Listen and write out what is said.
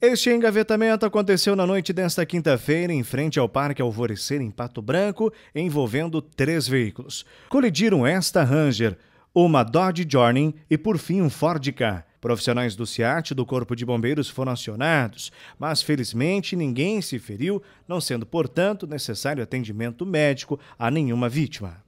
Este engavetamento aconteceu na noite desta quinta-feira em frente ao Parque Alvorecer em Pato Branco, envolvendo três veículos. Colidiram esta Ranger, uma Dodge Journey e por fim um Ford Ka. Profissionais do SEAT do Corpo de Bombeiros foram acionados, mas felizmente ninguém se feriu, não sendo, portanto, necessário atendimento médico a nenhuma vítima.